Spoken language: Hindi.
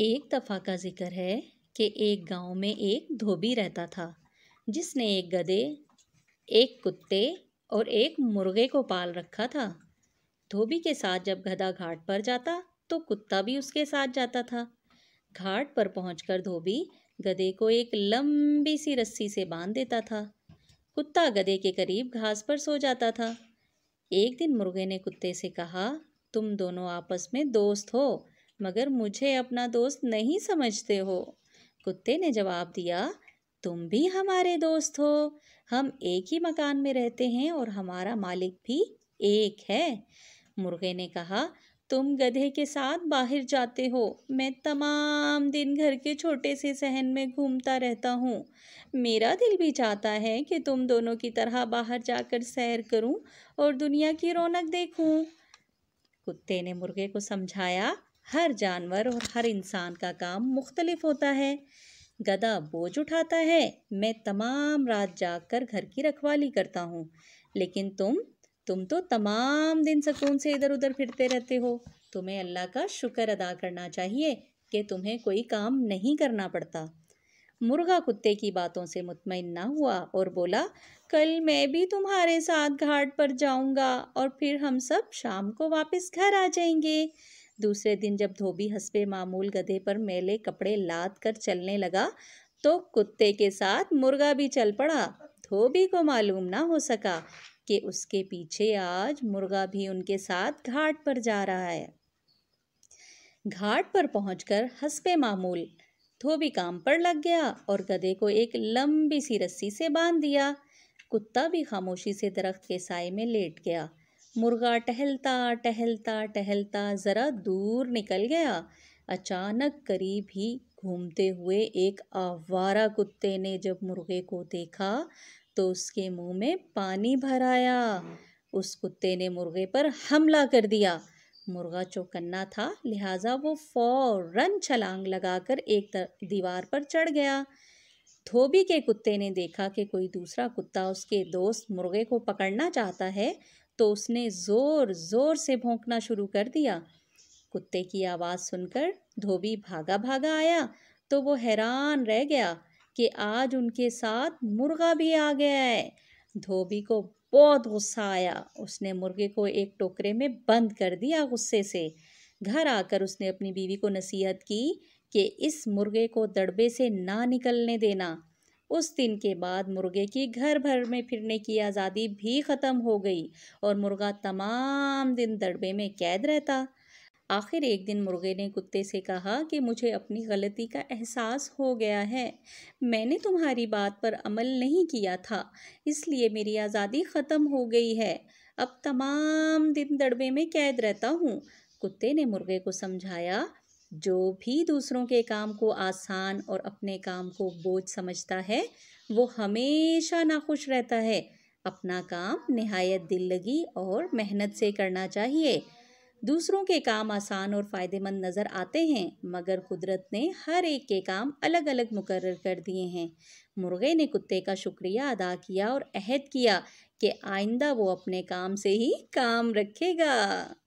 एक दफ़ा का ज़िक्र है कि एक गांव में एक धोबी रहता था जिसने एक गधे एक कुत्ते और एक मुर्गे को पाल रखा था धोबी के साथ जब गधा घाट पर जाता तो कुत्ता भी उसके साथ जाता था घाट पर पहुंचकर धोबी गधे को एक लंबी सी रस्सी से बांध देता था कुत्ता गधे के करीब घास पर सो जाता था एक दिन मुर्गे ने कुत्ते से कहा तुम दोनों आपस में दोस्त हो मगर मुझे अपना दोस्त नहीं समझते हो कुत्ते ने जवाब दिया तुम भी हमारे दोस्त हो हम एक ही मकान में रहते हैं और हमारा मालिक भी एक है मुर्गे ने कहा तुम गधे के साथ बाहर जाते हो मैं तमाम दिन घर के छोटे से सहन में घूमता रहता हूँ मेरा दिल भी चाहता है कि तुम दोनों की तरह बाहर जाकर सैर करूँ और दुनिया की रौनक देखूँ कुत्ते ने मुर्गे को समझाया हर जानवर और हर इंसान का काम मुख्तलिफ होता है गधा बोझ उठाता है मैं तमाम रात जाग कर घर की रखवाली करता हूँ लेकिन तुम तुम तो तमाम दिन सुकून से इधर उधर फिरते रहते हो तुम्हें अल्लाह का शुक्र अदा करना चाहिए कि तुम्हें कोई काम नहीं करना पड़ता मुर्गा कुत्ते की बातों से मुतमिन ना हुआ और बोला कल मैं भी तुम्हारे साथ घाट पर जाऊंगा और फिर हम सब शाम को वापस घर आ जाएंगे दूसरे दिन जब धोबी हंसपे मामूल गधे पर मेले कपड़े लाद कर चलने लगा तो कुत्ते के साथ मुर्गा भी चल पड़ा धोबी को मालूम ना हो सका कि उसके पीछे आज मुर्गा भी उनके साथ घाट पर जा रहा है घाट पर पहुंचकर हंसपे मामूल धोबी काम पर लग गया और गधे को एक लंबी सी रस्सी से बांध दिया कुत्ता भी खामोशी से दरख्त के साय में लेट गया मुर्गा टहलता टहलता टहलता ज़रा दूर निकल गया अचानक करीब ही घूमते हुए एक आवारा कुत्ते ने जब मुर्गे को देखा तो उसके मुंह में पानी भराया उस कुत्ते ने मुर्गे पर हमला कर दिया मुर्गा चौकन्ना था लिहाजा वो फौरन छलांग लगाकर एक दीवार पर चढ़ गया धोबी के कुत्ते ने देखा कि कोई दूसरा कुत्ता उसके दोस्त मुर्गे को पकड़ना चाहता है तो उसने ज़ोर ज़ोर से भोंकना शुरू कर दिया कुत्ते की आवाज़ सुनकर धोबी भागा भागा आया तो वो हैरान रह गया कि आज उनके साथ मुर्गा भी आ गया है धोबी को बहुत गुस्सा आया उसने मुर्गे को एक टोकरे में बंद कर दिया गुस्से से घर आकर उसने अपनी बीवी को नसीहत की कि इस मुर्गे को दड़बे से ना निकलने देना उस दिन के बाद मुर्गे की घर भर में फिरने की आज़ादी भी ख़त्म हो गई और मुर्गा तमाम दिन दड़बे में कैद रहता आखिर एक दिन मुर्गे ने कुत्ते से कहा कि मुझे अपनी गलती का एहसास हो गया है मैंने तुम्हारी बात पर अमल नहीं किया था इसलिए मेरी आज़ादी ख़त्म हो गई है अब तमाम दिन दड़बे में कैद रहता हूँ कुत्ते ने मुर्गे को समझाया जो भी दूसरों के काम को आसान और अपने काम को बोझ समझता है वो हमेशा नाखुश रहता है अपना काम नहायत दिल लगी और मेहनत से करना चाहिए दूसरों के काम आसान और फ़ायदेमंद नज़र आते हैं मगर कुदरत ने हर एक के काम अलग अलग मुकर कर दिए हैं मुर्गे ने कुत्ते का शुक्रिया अदा किया और अहद किया कि आइंदा वो अपने काम से ही काम रखेगा